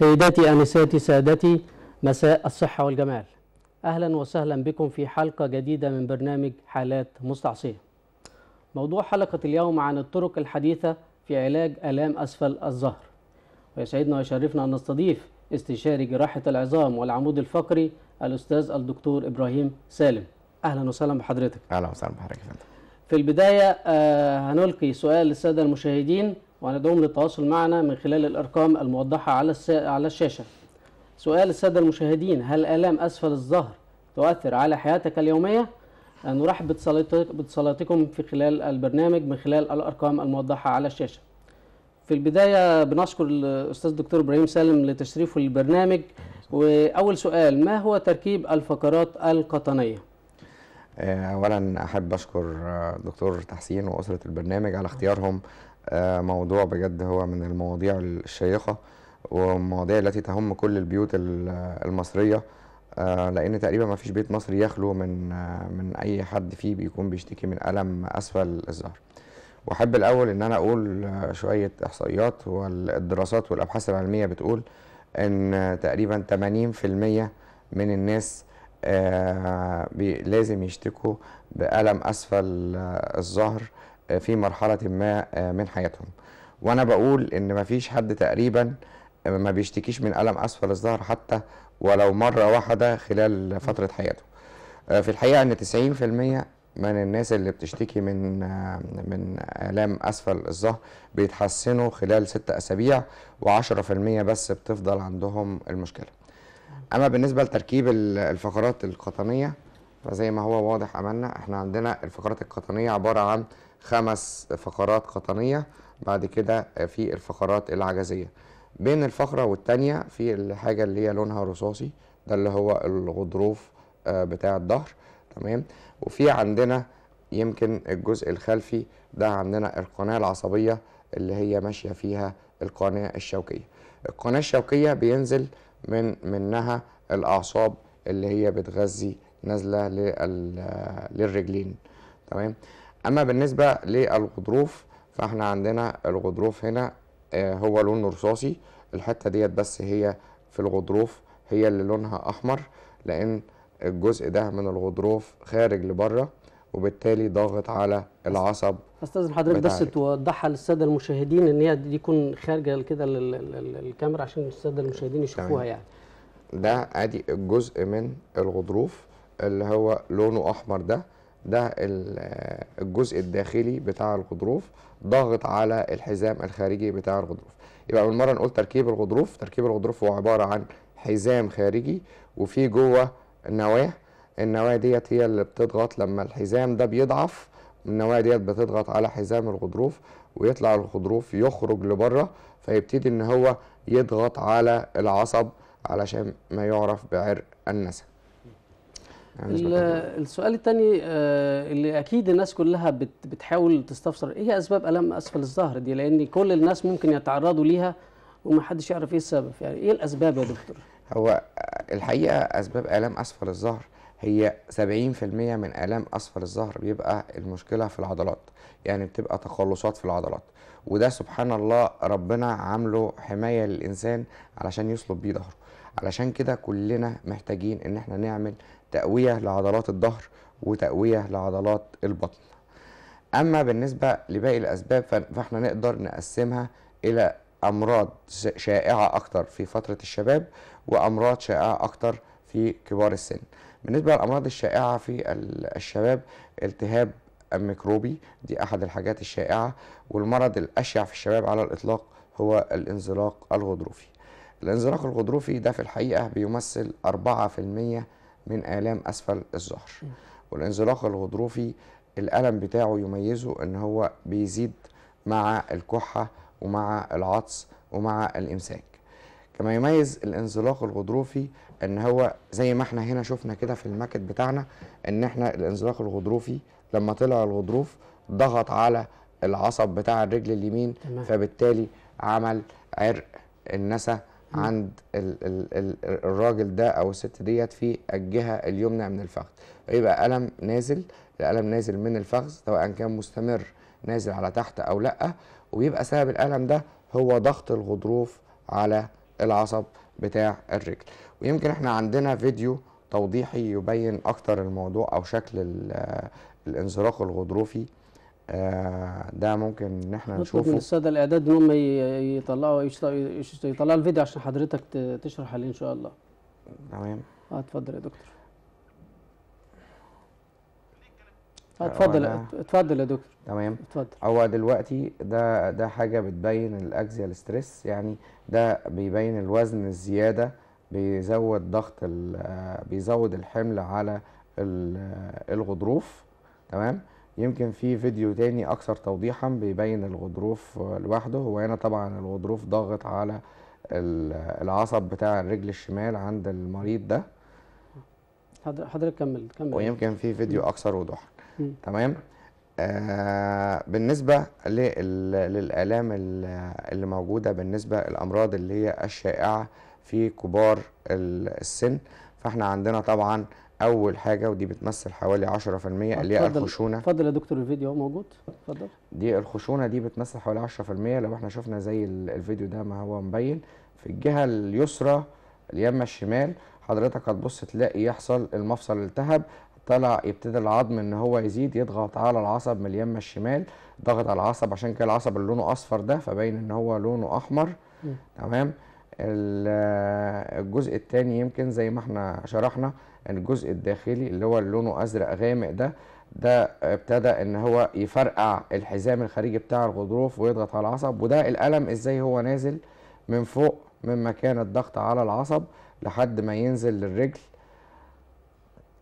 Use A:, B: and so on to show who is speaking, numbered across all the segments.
A: سيداتي أنساتي سادتي مساء الصحة والجمال أهلا وسهلا بكم في حلقة جديدة من برنامج حالات مستعصية موضوع حلقة اليوم عن الطرق الحديثة في علاج ألام أسفل الظهر ويسعدنا ويشرفنا أن نستضيف استشاري جراحة العظام والعمود الفقري الأستاذ الدكتور إبراهيم سالم أهلا وسهلا بحضرتك أهلا وسهلا بحضرتك في البداية آه، هنلقي سؤال للسادة المشاهدين وندعوهم للتواصل معنا من خلال الأرقام الموضحة على على الشاشة. سؤال السادة المشاهدين هل آلام أسفل الظهر تؤثر على حياتك اليومية؟ نرحب بتصلاتكم في خلال البرنامج من خلال الأرقام الموضحة على الشاشة. في البداية بنشكر الأستاذ دكتور إبراهيم سالم لتشريفه للبرنامج وأول سؤال ما هو تركيب الفقرات القطنية؟
B: آه، أولا أحب أشكر آه، دكتور تحسين وأسرة البرنامج على اختيارهم موضوع بجد هو من المواضيع الشيقة والمواضيع التي تهم كل البيوت المصرية آه، لأن تقريبا ما فيش بيت مصري يخلو من آه، من أي حد فيه بيكون بيشتكي من ألم أسفل الظهر وأحب الأول إن أنا أقول آه، شوية إحصائيات والدراسات والأبحاث العلمية بتقول إن تقريبا 80% من الناس لازم يشتكوا بألم أسفل الظهر في مرحلة ما آه، من حياتهم وأنا بقول إن مفيش حد تقريبا آه، ما بيشتكيش من ألم أسفل الظهر حتى ولو مرة واحدة خلال فترة حياته آه، في الحقيقة إن 90% من الناس اللي بتشتكي من من آلام أسفل الظهر بيتحسنوا خلال سته أسابيع و10% بس بتفضل عندهم المشكلة أما بالنسبة لتركيب الفقرات القطنية فزي ما هو واضح امامنا احنا عندنا الفقرات القطنيه عباره عن خمس فقرات قطنيه بعد كده في الفقرات العجزيه بين الفقره والتانيه في الحاجه اللي هي لونها رصاصي ده اللي هو الغضروف آه، بتاع الظهر تمام وفي عندنا يمكن الجزء الخلفي ده عندنا القناه العصبيه اللي هي ماشيه فيها القناه الشوكيه القناه الشوكيه بينزل من منها الاعصاب اللي هي بتغذي نازله للرجلين تمام اما بالنسبه للغضروف فاحنا عندنا الغضروف هنا آه، هو لونه رصاصي الحته ديت بس هي في الغضروف هي اللي لونها احمر لان الجزء ده من الغضروف خارج لبره وبالتالي ضاغط على العصب استاذن حضرتك بس
A: توضحها للساده المشاهدين ان هي دي تكون خارجه كده للكاميرا عشان الساده المشاهدين يشوفوها يعني
B: ده ادي الجزء من الغضروف اللي هو لونه احمر ده ده الجزء الداخلي بتاع الغضروف ضاغط على الحزام الخارجي بتاع الغضروف يبقى من مره نقول تركيب الغضروف تركيب الغضروف هو عباره عن حزام خارجي وفي جوه نواه النواه ديت هي اللي بتضغط لما الحزام ده بيضعف النواه ديت بتضغط على حزام الغضروف ويطلع الغضروف يخرج لبره فيبتدي ان هو يضغط على العصب علشان ما يعرف بعرق النسم يعني
A: السؤال الثاني آه، اللي اكيد الناس كلها بتحاول تستفسر ايه اسباب الام اسفل الظهر دي لان كل الناس ممكن يتعرضوا ليها ومحدش يعرف ايه السبب يعني ايه الاسباب يا دكتور
B: هو الحقيقه اسباب الام اسفل الظهر هي 70% من الام اسفل الظهر بيبقى المشكله في العضلات يعني بتبقى تقلصات في العضلات وده سبحان الله ربنا عامله حمايه للانسان علشان يصلب بيه ظهره علشان كده كلنا محتاجين ان احنا نعمل تقويه لعضلات الظهر وتقويه لعضلات البطن اما بالنسبه لباقي الاسباب فاحنا نقدر نقسمها الى امراض شائعه اكتر في فتره الشباب وامراض شائعه اكتر في كبار السن بالنسبه للامراض الشائعه في الشباب التهاب الميكروبي دي احد الحاجات الشائعه والمرض الاشيع في الشباب على الاطلاق هو الانزلاق الغضروفي الانزلاق الغضروفي ده في الحقيقه بيمثل 4% من آلام أسفل الظهر والانزلاق الغضروفي الألم بتاعه يميزه أن هو بيزيد مع الكحة ومع العطس ومع الإمساك كما يميز الانزلاق الغضروفي ان هو زي ما احنا هنا شفنا كده في المكت بتاعنا ان احنا الانزلاق الغضروفي لما طلع الغضروف ضغط على العصب بتاع الرجل اليمين تمام. فبالتالي عمل عرق النسا عند ال ال ال الراجل ده او الست ديت في الجهه اليمنى من الفخذ يبقى الم نازل الالم نازل من الفخذ سواء كان مستمر نازل على تحت او لا وبيبقى سبب الالم ده هو ضغط الغضروف على العصب بتاع الرجل ويمكن احنا عندنا فيديو توضيحي يبين اكتر الموضوع او شكل آه، الانزلاق الغضروفي آه، ده ممكن ان احنا نشوفه من
A: الساده الاعداد ان هم يطلعوا يطلعوا الفيديو عشان حضرتك تشرح عليه ان شاء الله تمام آه، اتفضل يا دكتور آه، اتفضل اتفضل يا دكتور
B: تمام اتفضل هو دلوقتي ده ده حاجه بتبين الاكزيال ستريس يعني ده بيبين الوزن الزياده بيزود ضغط بيزود الحمل على الغضروف تمام يمكن في فيديو تاني اكثر توضيحا بيبين الغضروف لوحده هو هنا طبعا الغضروف ضاغط على العصب بتاع الرجل الشمال عند المريض ده
A: حضرتك كمل كمل ويمكن في فيديو اكثر
B: وضوحا تمام آه بالنسبه للالام اللي موجوده بالنسبه الامراض اللي هي الشائعه في كبار السن فاحنا عندنا طبعا اول حاجه ودي بتمثل حوالي 10% اللي هي الخشونه
A: اتفضل يا دكتور الفيديو اهو موجود اتفضل
B: دي الخشونه دي بتمثل حوالي 10% لو احنا شفنا زي الفيديو ده ما هو مبين في الجهه اليسرى اليمه الشمال حضرتك هتبص تلاقي يحصل المفصل التهب طلع يبتدي العظم ان هو يزيد يضغط على العصب من اليمه الشمال ضغط على العصب عشان كده العصب اللي لونه اصفر ده فباين ان هو لونه احمر تمام الجزء الثاني يمكن زي ما احنا شرحنا الجزء الداخلي اللي هو لونه ازرق غامق ده ده ابتدى ان هو يفرقع الحزام الخارجي بتاع الغضروف ويضغط على العصب وده الالم ازاي هو نازل من فوق من مكان الضغط على العصب لحد ما ينزل للرجل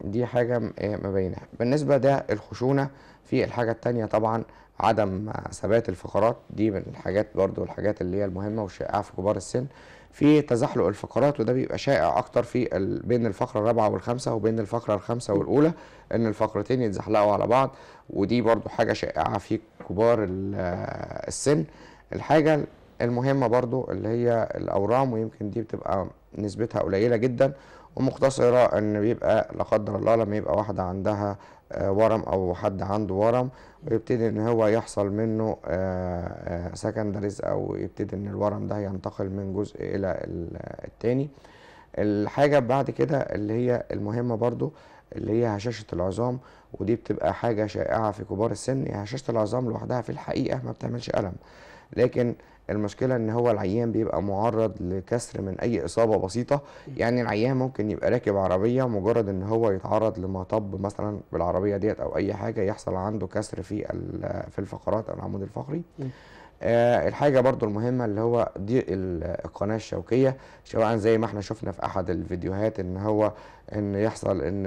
B: دي حاجه إيه، مبينه بالنسبه ده الخشونه في الحاجه التانية طبعا عدم ثبات الفقرات دي من الحاجات برضو الحاجات اللي هي المهمه والشائعه في كبار السن في تزحلق الفقرات وده بيبقى شائع اكتر في ال... بين الفقره الرابعه والخامسه وبين الفقره الخامسه والاولى ان الفقرتين يتزحلقوا على بعض ودي برضو حاجه شائعه في كبار السن الحاجه المهمه برضو اللي هي الاورام ويمكن دي بتبقى نسبتها قليله جدا ومقتصره ان بيبقى لا قدر الله لما يبقى واحده عندها آه، ورم او حد عنده ورم ويبتدي ان هو يحصل منه سكندريز آه، آه، او يبتدي ان الورم ده ينتقل من جزء الى التاني الحاجة بعد كده اللي هي المهمة برضو اللي هي هشاشة العظام ودي بتبقى حاجة شائعة في كبار السن هشاشة العظام لوحدها في الحقيقة ما بتعملش ألم لكن المشكله ان هو العيان بيبقى معرض لكسر من اي اصابه بسيطه يعني العيان ممكن يبقى راكب عربيه مجرد ان هو يتعرض لمطب مثلا بالعربيه ديت او اي حاجه يحصل عنده كسر في في الفقرات او العمود الفقري آه، الحاجة برضو المهمة اللي هو دي القناة الشوكية سواء زي ما احنا شفنا في احد الفيديوهات ان هو ان يحصل ان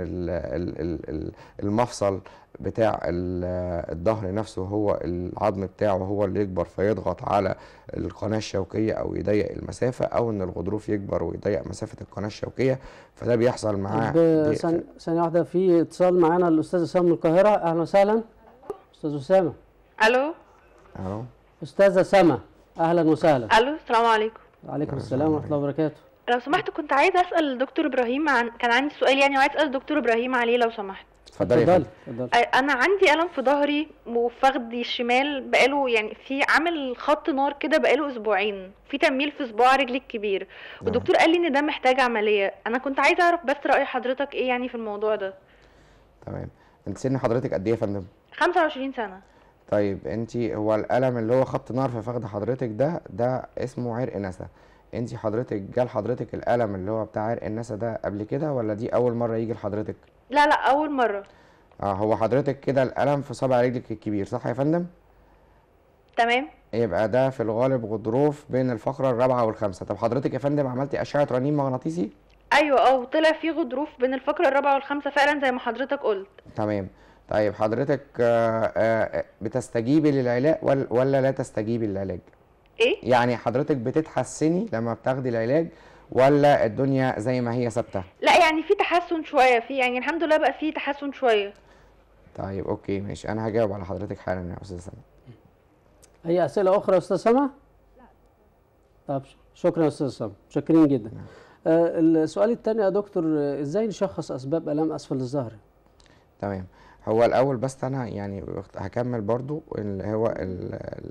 B: المفصل بتاع الظهر نفسه هو العظم بتاعه هو اللي يكبر فيضغط على القناة الشوكية او يضيق المسافة او ان الغضروف يكبر ويضيق مسافة القناة الشوكية فده بيحصل معاه آه،
A: ثانية واحدة في اتصال معانا الاستاذ اسامة من القاهرة اهلا وسهلا استاذ اسامة الو الو استاذه سما اهلا وسهلا الو السلام عليكم وعليكم السلام ورحمه الله وبركاته
B: لو سمحت كنت عايزه اسال الدكتور ابراهيم عن كان عندي سؤال يعني وعايز اسال الدكتور ابراهيم عليه لو سمحت
A: اتفضلي اتفضلي
B: انا عندي الم في ظهري وفخدي الشمال بقاله يعني في عامل خط نار كده بقاله اسبوعين في تنميل في صباع رجلي الكبير نعم. والدكتور قال لي ان ده محتاج عمليه انا كنت عايزه اعرف بس راي حضرتك ايه يعني في الموضوع ده تمام انت سن حضرتك قد ايه يا فندم 25 سنه طيب انت هو القلم اللي هو خط نار في فخذ حضرتك ده ده اسمه عرق نسا انت حضرتك جال حضرتك القلم اللي هو بتاع عرق النسا ده قبل كده ولا دي اول مره يجي لحضرتك لا لا اول مره اه هو حضرتك كده القلم في صابع رجلك الكبير صح يا فندم تمام يبقى ده في الغالب غضروف بين الفقره الرابعه والخامسه طب حضرتك يا فندم عملتي اشعه رنين مغناطيسي ايوه اه وطلع في غضروف بين الفقره الرابعه والخامسه فعلا زي ما حضرتك قلت تمام طيب حضرتك آه، آه، بتستجيبي للعلاج ولا لا تستجيبي للعلاج؟ ايه؟ يعني حضرتك بتتحسني لما بتاخدي العلاج ولا الدنيا زي ما هي ثابته؟ لا يعني في تحسن شويه في يعني الحمد لله بقى في تحسن شويه. طيب اوكي ماشي انا هجاوب على حضرتك حالا يا استاذه سما.
A: اي اسئله اخرى يا استاذه سما؟ لا. طب شكرا يا استاذه سما، متشكرين جدا. نعم. آه السؤال الثاني يا دكتور ازاي نشخص اسباب الام اسفل الظهر؟
B: تمام. هو الاول بس انا يعني هكمل برضو اللي هو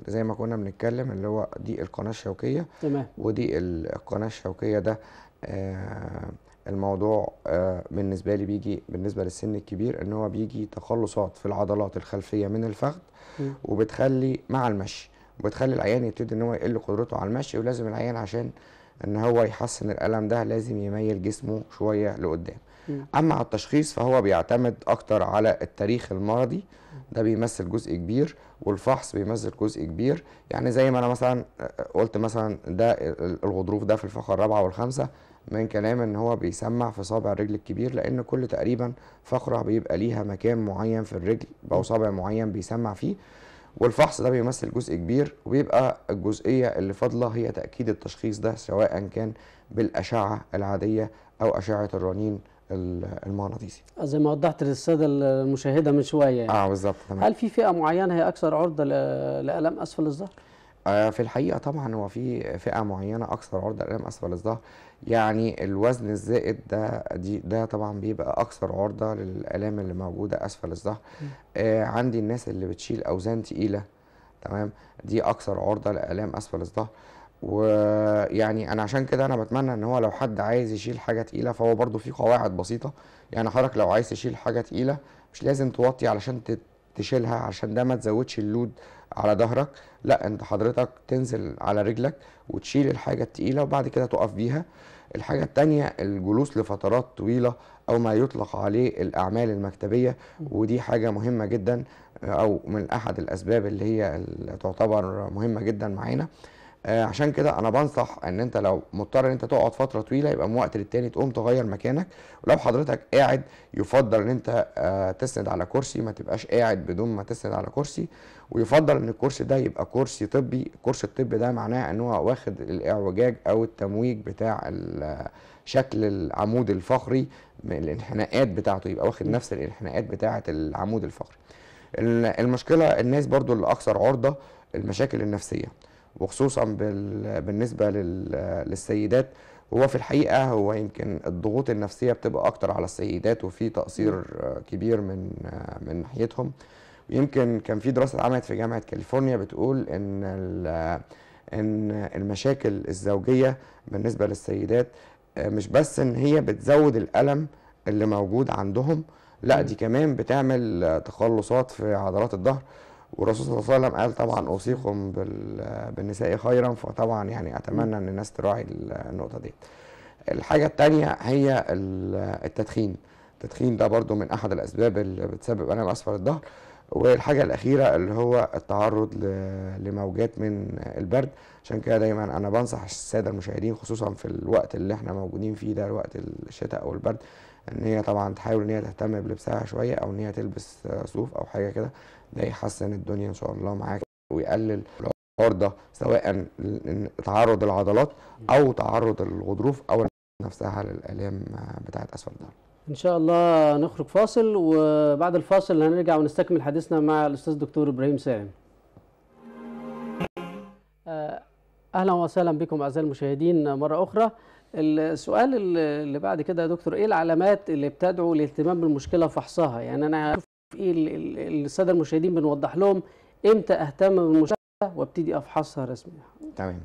B: زي ما كنا بنتكلم اللي هو دي القناه الشوكيه تمام ودي القناه الشوكيه ده آه الموضوع آه بالنسبه لي بيجي بالنسبه للسن الكبير ان هو بيجي تقلصات في العضلات الخلفيه من الفخذ وبتخلي مع المشي وبتخلي العيان يبتدي ان هو يقل قدرته على المشي ولازم العيان عشان ان هو يحسن الالم ده لازم يميل جسمه شويه لقدام اما على التشخيص فهو بيعتمد اكتر على التاريخ المرضي ده بيمثل جزء كبير والفحص بيمثل جزء كبير يعني زي ما انا مثلا آه، قلت مثلا ده الغضروف ده في الفقره الرابعه والخامسه من كلام ان هو بيسمع في صابع الرجل الكبير لان كل تقريبا فقره بيبقى ليها مكان معين في الرجل او صابع معين بيسمع فيه والفحص ده بيمثل جزء كبير وبيبقى الجزئيه اللي فاضله هي تاكيد التشخيص ده سواء كان بالاشعه العاديه او اشعه الرنين المغناطيسي
A: آه، زي ما وضحت للساده المشاهده من شويه يعني.
B: اه بالظبط تمام هل
A: في فئه معينه هي اكثر
B: عرضه لالام اسفل الظهر آه في الحقيقه طبعا هو في فئه معينه اكثر عرضه لالام اسفل الظهر يعني الوزن الزائد ده دي ده طبعا بيبقى اكثر عرضه للالام اللي موجوده اسفل الظهر آه عندي الناس اللي بتشيل اوزان تقيله تمام دي اكثر عرضه لالام اسفل الظهر ويعني انا عشان كده انا بتمنى ان هو لو حد عايز يشيل حاجه تقيله فهو برده في قواعد بسيطه يعني حضرتك لو عايز تشيل حاجه تقيله مش لازم توطي علشان تشيلها عشان ده ما تزودش اللود على ظهرك لا انت حضرتك تنزل على رجلك وتشيل الحاجه التقيله وبعد كده تقف بيها الحاجه الثانيه الجلوس لفترات طويله او ما يطلق عليه الاعمال المكتبيه ودي حاجه مهمه جدا او من احد الاسباب اللي هي تعتبر مهمه جدا معانا آه، عشان كده انا بنصح ان انت لو مضطر ان انت تقعد فتره طويله يبقى من وقت للتاني تقوم تغير مكانك ولو حضرتك قاعد يفضل ان انت آه، تسند على كرسي ما تبقاش قاعد بدون ما تسند على كرسي ويفضل ان الكرسي ده يبقى كرسي طبي الكرسي الطبي ده معناه ان هو واخد الاعوجاج او التمويج بتاع شكل العمود الفقري الانحناءات بتاعته يبقى واخد نفس الانحناءات بتاعه العمود الفقري المشكله الناس برضو اللي اكثر عرضه المشاكل النفسيه وخصوصا بالنسبه للسيدات هو في الحقيقه هو يمكن الضغوط النفسيه بتبقى اكتر على السيدات وفي تقصير كبير من من ناحيتهم يمكن كان في دراسه اتعملت في جامعه كاليفورنيا بتقول ان ان المشاكل الزوجيه بالنسبه للسيدات آه، مش بس ان هي بتزود الالم اللي موجود عندهم لا دي كمان بتعمل تخلصات في عضلات الظهر والرسول صلى الله عليه وسلم قال طبعا اوصيكم بالنساء خيرا فطبعا يعني اتمنى ان الناس تراعي النقطه دي الحاجه الثانيه هي التدخين التدخين ده برضو من احد الاسباب اللي بتسبب الام اسفل الظهر والحاجه الاخيره اللي هو التعرض لموجات من البرد عشان كده دايما انا بنصح الساده المشاهدين خصوصا في الوقت اللي احنا موجودين فيه ده وقت الشتاء او البرد ان هي طبعا تحاول ان هي تهتم بلبسها شويه او ان هي تلبس صوف او حاجه كده ده يحسن الدنيا ان شاء الله معاك ويقلل العرضه سواء تعرض العضلات او تعرض الغضروف او نفسها للالام بتاعه اسفل الظهر
A: ان شاء الله نخرج فاصل وبعد الفاصل هنرجع ونستكمل حديثنا مع الاستاذ دكتور ابراهيم سالم آه، اهلا وسهلا بكم اعزائي المشاهدين مره اخرى السؤال اللي بعد كده يا دكتور ايه العلامات اللي بتدعو للاهتمام بالمشكله فحصها يعني انا ايه الساده المشاهدين بنوضح لهم امتى اهتم بالمشاهده وابتدي افحصها رسميا
B: تمام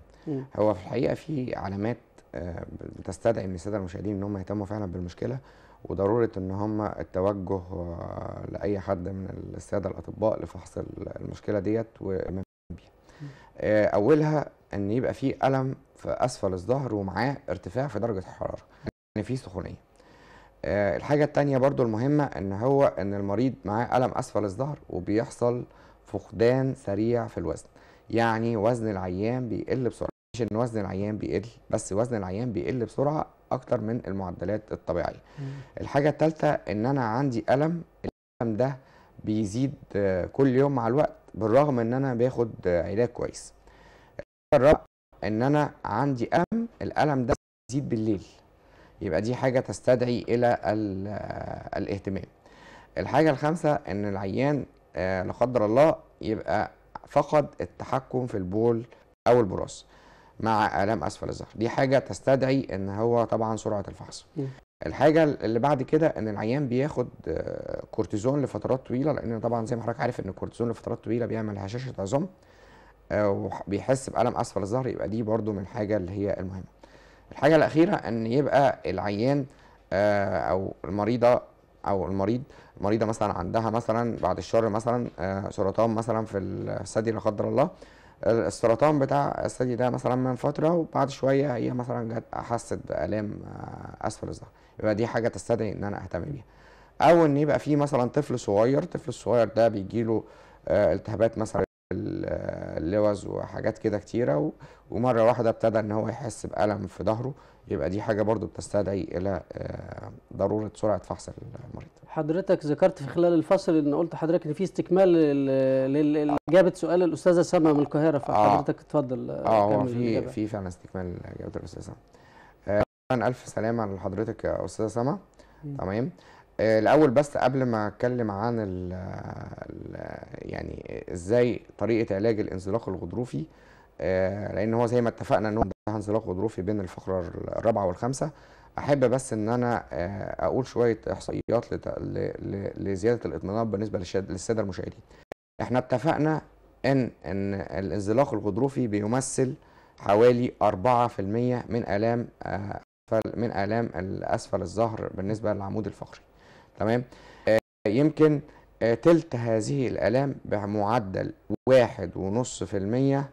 B: هو في الحقيقه في علامات آه، بتستدعي من الساده المشاهدين ان هم يهتموا فعلا بالمشكله وضروره ان هم التوجه آه، لاي حد من الساده الاطباء لفحص المشكله ديت آه، اولها ان يبقى في الم في اسفل الظهر ومعاه ارتفاع في درجه الحراره يعني في سخونيه آه، الحاجة التانية برضو المهمة ان هو ان المريض معاه ألم أسفل الظهر وبيحصل فقدان سريع في الوزن يعني وزن العيان بيقل بسرعة مش ان وزن العيان بيقل بس وزن العيان بيقل بسرعة اكتر من المعدلات الطبيعية الحاجة التالتة ان انا عندي ألم الألم ده بيزيد آه، كل يوم مع الوقت بالرغم ان انا باخد آه، علاج كويس الرابع ان انا عندي ألم الألم ده بيزيد بالليل يبقى دي حاجه تستدعي الى الاهتمام الحاجه الخامسه ان العيان آه، لا قدر الله يبقى فقد التحكم في البول او البراز مع الام اسفل الظهر دي حاجه تستدعي ان هو طبعا سرعه الفحص الحاجه اللي بعد كده ان العيان بياخد آه، كورتيزون لفترات طويله لان طبعا زي ما حضرتك عارف ان الكورتيزون لفترات طويله بيعمل هشاشه عظام آه، وبيحس بالم اسفل الظهر يبقى دي برده من الحاجه اللي هي المهمه الحاجة الأخيرة أن يبقى العيان آه، أو المريضة أو المريض المريضة مثلا عندها مثلا بعد الشر مثلا آه، سرطان مثلا في الثدي لا قدر الله السرطان بتاع الثدي ده مثلا من فترة وبعد شوية هي مثلا جت حست بآلام آه، أسفل الظهر يبقى دي حاجة تستدعي إن أنا أهتم بيها أو إن يبقى في مثلا طفل صغير الطفل الصغير ده بيجيله التهابات مثلا اللوز وحاجات كده كتيرة ومرة واحدة ابتدى ان هو يحس بألم في ظهره يبقى دي حاجة برضو بتستدعي الى آه، ضرورة سرعة فحص المريض
A: حضرتك ذكرت في خلال الفصل ان قلت حضرتك ان في استكمال لاجابة سؤال الاستاذة سما من القاهرة فحضرتك آه. اتفضل اه هو في في
B: فعلا استكمال لإجابة الاستاذة سما آه الف سلامة لحضرتك يا استاذة سما تمام الاول بس قبل ما اتكلم عن الـ الـ يعني ازاي طريقه علاج الانزلاق الغضروفي آه، لان هو زي ما اتفقنا ان هو انزلاق غضروفي بين الفقره الرابعه والخامسه احب بس ان انا آه، اقول شويه احصائيات لزياده الاطمئنان بالنسبه للساده المشاهدين احنا اتفقنا ان ان الانزلاق الغضروفي بيمثل حوالي 4% من الام آه، من الام الاسفل الظهر بالنسبه للعمود الفقري تمام آه، يمكن آه، تلت هذه الآلام بمعدل واحد ونص في المية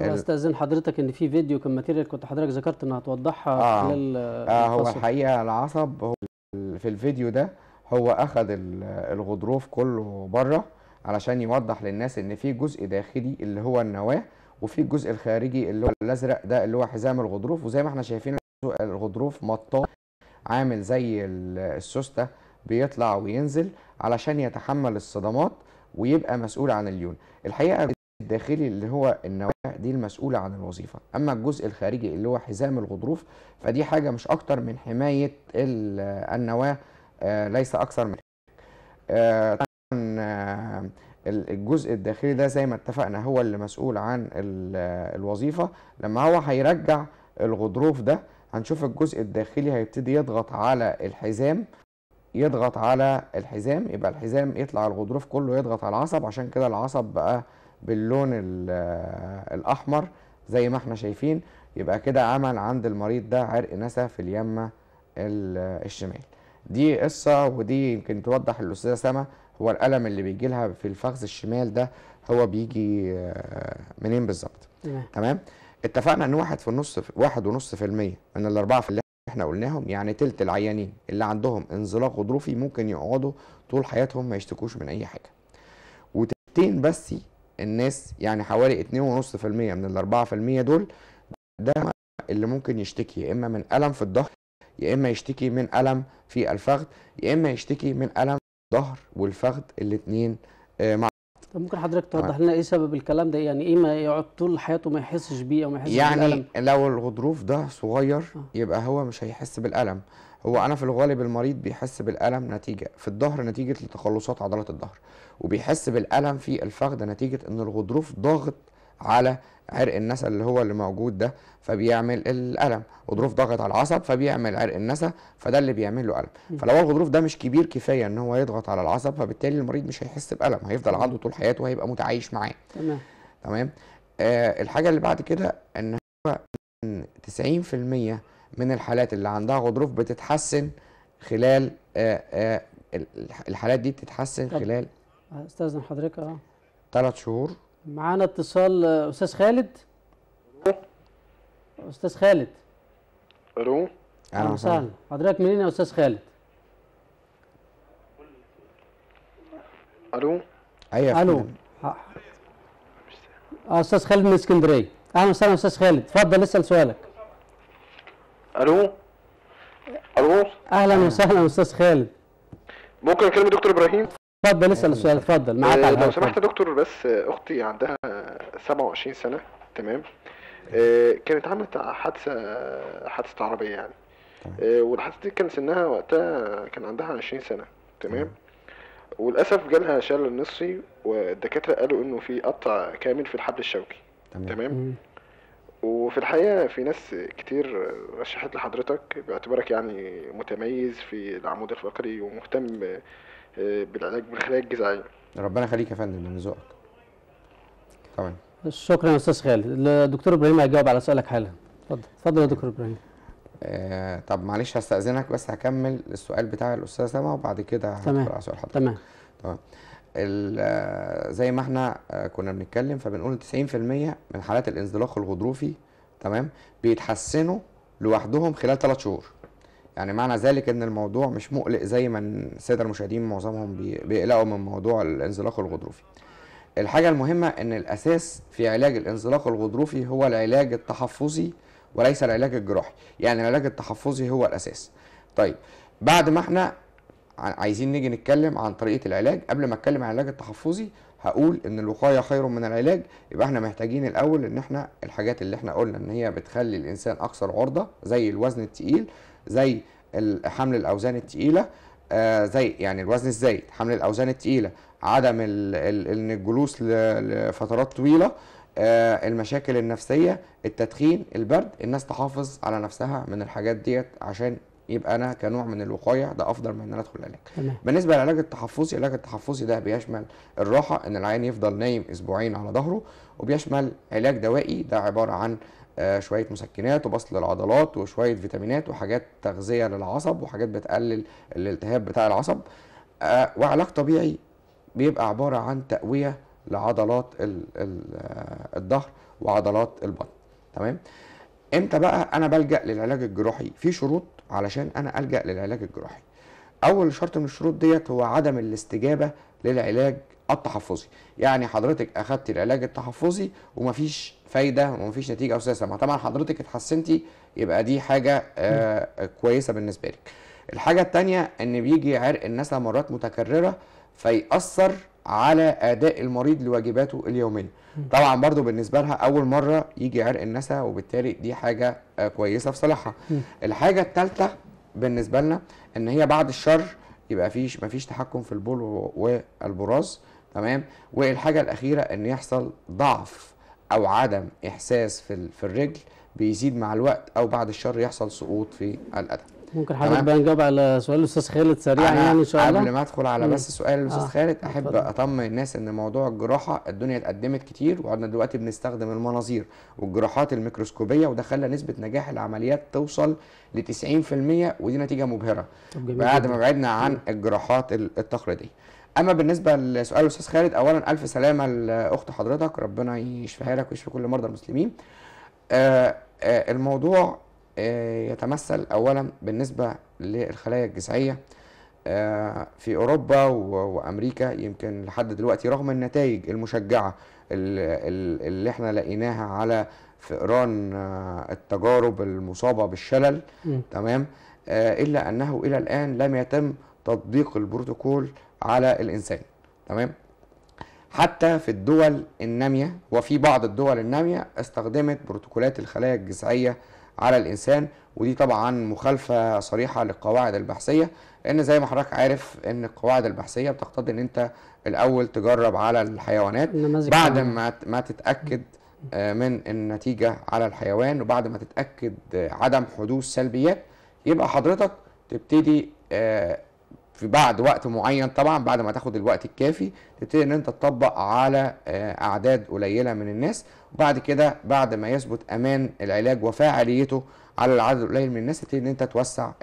B: استاذن
A: حضرتك ان في فيديو كان ماتيريال كنت حضرتك ذكرت
B: انها توضحها آه خلال آه هو الحقيقه العصب هو في الفيديو ده هو اخذ الغضروف كله بره علشان يوضح للناس ان في جزء داخلي اللي هو النواه وفي الجزء الخارجي اللي هو الازرق ده اللي هو حزام الغضروف وزي ما احنا شايفين الغضروف مطاط عامل زي السوسته بيطلع وينزل علشان يتحمل الصدمات ويبقى مسؤول عن اليون الحقيقه الداخلي اللي هو النواة دي المسؤولة عن الوظيفة أما الجزء الخارجي اللي هو حزام الغضروف فدي حاجة مش أكتر من حماية النواة آه، ليس أكثر من آه، طبعا آه، الجزء الداخلي ده زي ما اتفقنا هو اللي مسؤول عن الوظيفة لما هو هيرجع الغضروف ده هنشوف الجزء الداخلي هيبتدي يضغط على الحزام يضغط على الحزام يبقى الحزام يطلع الغضروف كله يضغط على العصب عشان كده العصب بقى باللون الاحمر زي ما احنا شايفين يبقى كده عمل عند المريض ده عرق نسا في اليمه الشمال دي قصه ودي يمكن توضح الاستاذه سما هو الالم اللي بيجي لها في الفخذ الشمال ده هو بيجي آه، منين بالظبط تمام اتفقنا ان واحد في النص واحد ونص في المية من الاربعة في اللي احنا قلناهم يعني تلت العيانين اللي عندهم انزلاق غضروفي ممكن يقعدوا طول حياتهم ما يشتكوش من اي حاجه وتلتين بس الناس يعني حوالي 2.5% من ال 4% دول ده اللي ممكن يشتكي يا اما من الم في الظهر يا اما يشتكي من الم في الفخذ يا اما يشتكي من الم في الظهر والفخذ الاثنين آه، مع طب ممكن حضرتك توضح طيب. لنا ايه
A: سبب الكلام ده يعني ايه ما يقعد طول حياته ما يحسش بيه او ما يحسش يعني بالالم
B: يعني لو الغضروف ده صغير آه. يبقى هو مش هيحس بالالم هو انا في الغالب المريض بيحس بالالم نتيجه في الظهر نتيجه لتقلصات عضلات الظهر وبيحس بالالم في الفخذ نتيجه ان الغضروف ضاغط على عرق النسا اللي هو اللي موجود ده فبيعمل الالم غضروف ضغط على العصب فبيعمل عرق النسا فده اللي بيعمل له الم فلو الغضروف ده مش كبير كفايه ان هو يضغط على العصب فبالتالي المريض مش هيحس بالم هيفضل عنده طول حياته وهيبقى متعايش معاه تمام تمام آه الحاجه اللي بعد كده ان هو 90% من الحالات اللي عندها غضروف بتتحسن خلال آه آه الحالات دي بتتحسن خلال
A: استاذن حضرتك اه
B: ثلاث شهور
A: معانا اتصال استاذ خالد استاذ خالد الو اهلا وسهلا حضرتك منين يا استاذ خالد الو ايوه الو اه استاذ خالد من اسكندريه اهلا وسهلا استاذ خالد اتفضل اسال سؤالك
B: الو الو
A: اهلا وسهلا استاذ خالد
B: ممكن اكلم دكتور ابراهيم
A: اتفضل اسال السؤال اتفضل معاك على آه، لو سمحت يا
B: دكتور بس اختي عندها 27 سنه تمام آه، كانت عملت حادثه حادثه عربيه يعني آه، والحادثه دي كان سنها وقتها كان عندها 20 سنه تمام وللاسف جالها شلل نصفي والدكاتره قالوا انه في قطع كامل في الحبل الشوكي تمام, تمام؟ وفي الحقيقه في ناس كتير رشحت لحضرتك باعتبارك يعني متميز في العمود الفقري ومهتم آه، بالعلاج من خلال الجذعيه يعني. ربنا يخليك يا فندم من ذوقك تمام. شكرا يا استاذ خالد الدكتور ابراهيم هيجاوب على سؤالك حالا اتفضل اتفضل يا دكتور ابراهيم آه طب معلش هستاذنك بس هكمل السؤال بتاع الاستاذه سما وبعد كده هقرا على سؤال حضرتك تمام تمام آه، زي ما احنا آه، كنا بنتكلم فبنقول 90% من حالات الانزلاق الغضروفي تمام بيتحسنوا لوحدهم خلال ثلاث شهور يعني معنى ذلك ان الموضوع مش مقلق زي ما الساده المشاهدين معظمهم بيقلقوا من موضوع الانزلاق الغضروفي الحاجه المهمه ان الاساس في علاج الانزلاق الغضروفي هو العلاج التحفظي وليس العلاج الجراحي يعني العلاج التحفظي هو الاساس طيب بعد ما احنا عايزين نيجي نتكلم عن طريقه العلاج قبل ما اتكلم عن العلاج التحفظي هقول ان الوقايه خير من العلاج يبقى احنا محتاجين الاول ان احنا الحاجات اللي احنا قلنا ان هي بتخلي الانسان اكثر عرضه زي الوزن الثقيل زي حمل الاوزان الثقيله آه، زي يعني الوزن الزايد حمل الاوزان الثقيله عدم ان الجلوس لفترات طويله آه، المشاكل النفسيه التدخين البرد الناس تحافظ على نفسها من الحاجات ديت عشان يبقى انا كنوع من الوقايه ده افضل من ان انا ادخل العلاج تمام. بالنسبه للعلاج التحفظي العلاج التحفظي ده بيشمل الراحه ان العيان يفضل نايم اسبوعين على ظهره وبيشمل علاج دوائي ده عباره عن آه، شويه مسكنات وبصل للعضلات وشويه فيتامينات وحاجات تغذيه للعصب وحاجات بتقلل الالتهاب بتاع العصب آه، وعلاج طبيعي بيبقى عباره عن تقويه لعضلات آه، الظهر وعضلات البطن تمام امتى بقى انا بلجا للعلاج الجراحي في شروط علشان انا الجا للعلاج الجراحي اول شرط من الشروط ديت هو عدم الاستجابه للعلاج التحفظي يعني حضرتك اخدت العلاج التحفظي ومفيش فايده ومفيش نتيجه او سلسله طبعا حضرتك اتحسنتي يبقى دي حاجه آه، كويسه بالنسبه لك الحاجه الثانيه ان بيجي عرق النسا مرات متكرره فيأثر على اداء المريض لواجباته اليوميه طبعا برضو بالنسبه لها اول مره يجي عرق النسا وبالتالي دي حاجه آه، كويسه في صالحها الحاجه الثالثه بالنسبه لنا ان هي بعد الشر يبقى فيش مفيش تحكم في البول والبراز تمام والحاجه الاخيره ان يحصل ضعف او عدم احساس في في الرجل بيزيد مع الوقت او بعد الشر يحصل سقوط في الادم ممكن حضرتك بقى نجاوب على سؤال الاستاذ خالد سريعا يعني ان شاء الله قبل ما ادخل على بس سؤال الاستاذ آه. خالد احب اطمن الناس ان موضوع الجراحه الدنيا اتقدمت كتير وقعدنا دلوقتي بنستخدم المناظير والجراحات الميكروسكوبيه وده خلى نسبه نجاح العمليات توصل ل 90% ودي نتيجه مبهره بعد ما بعدنا عن الجراحات التقليديه اما بالنسبه لسؤال الاستاذ خالد اولا الف سلامه لاخت حضرتك ربنا يشفيها لك ويشفي كل مرضى المسلمين آه، آه، الموضوع آه، يتمثل اولا بالنسبه للخلايا الجذعيه في اوروبا وامريكا يمكن لحد دلوقتي رغم النتائج المشجعه اللي احنا لقيناها على فئران التجارب المصابه بالشلل م. تمام الا انه الى الان لم يتم تطبيق البروتوكول على الانسان تمام حتى في الدول الناميه وفي بعض الدول الناميه استخدمت بروتوكولات الخلايا الجذعيه على الانسان ودي طبعا مخالفه صريحه للقواعد البحثيه لان زي ما حضرتك عارف ان القواعد البحثيه بتقتضي ان انت الاول تجرب على الحيوانات بعد ما ما تتاكد آه، من النتيجه على الحيوان وبعد ما تتاكد عدم حدوث سلبيات يبقى حضرتك تبتدي آه، في بعد وقت معين طبعا بعد ما تاخد الوقت الكافي تبتدي ان انت تطبق على آه، اعداد قليله من الناس وبعد كده بعد ما يثبت امان العلاج وفاعليته على العدد القليل من الناس تبتدي ان انت توسع آه،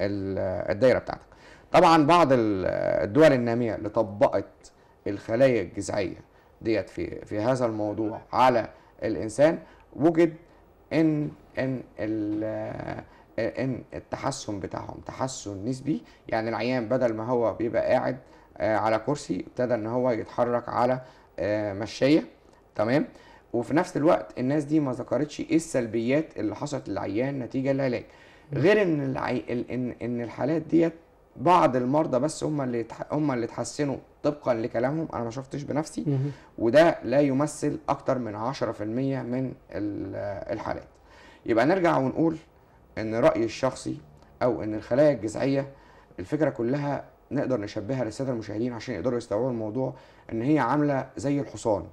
B: الدايره بتاعتك طبعا بعض آه، الدول الناميه اللي طبقت الخلايا الجذعيه ديت في في هذا الموضوع على الانسان وجد ان ان ال ان التحسن بتاعهم تحسن نسبي يعني العيان بدل ما هو بيبقى قاعد آه، على كرسي ابتدى ان هو يتحرك على آه، مشايه تمام وفي نفس الوقت الناس دي ما ذكرتش ايه السلبيات اللي حصلت للعيان نتيجه العلاج غير ان العي... ان ان الحالات ديت بعض المرضى بس هم اللي هم اللي اتحسنوا طبقا لكلامهم انا ما شفتش بنفسي وده لا يمثل اكتر من 10% من الحالات يبقى نرجع ونقول ان رايي الشخصي او ان الخلايا الجذعيه الفكره كلها نقدر نشبهها للساده المشاهدين عشان يقدروا يستوعبوا الموضوع ان هي عامله زي الحصان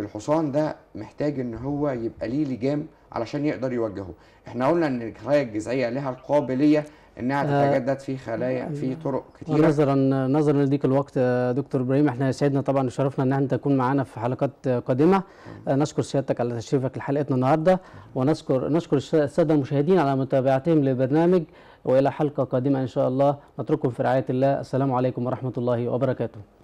B: الحصان ده محتاج ان هو يبقى ليه لجام علشان يقدر يوجهه احنا قلنا ان الخلايا الجذعيه لها القابليه انها تتجدد في خلايا في يعني طرق كثيره نظرا
A: نظرا لديك الوقت دكتور ابراهيم احنا يسعدنا طبعا وشرفنا ان انت تكون معانا في حلقات قادمه نشكر سيادتك على تشريفك لحلقتنا النهارده ونشكر نشكر الساده المشاهدين على متابعتهم للبرنامج والى حلقه قادمه ان شاء الله نترككم في رعايه الله السلام عليكم ورحمه الله وبركاته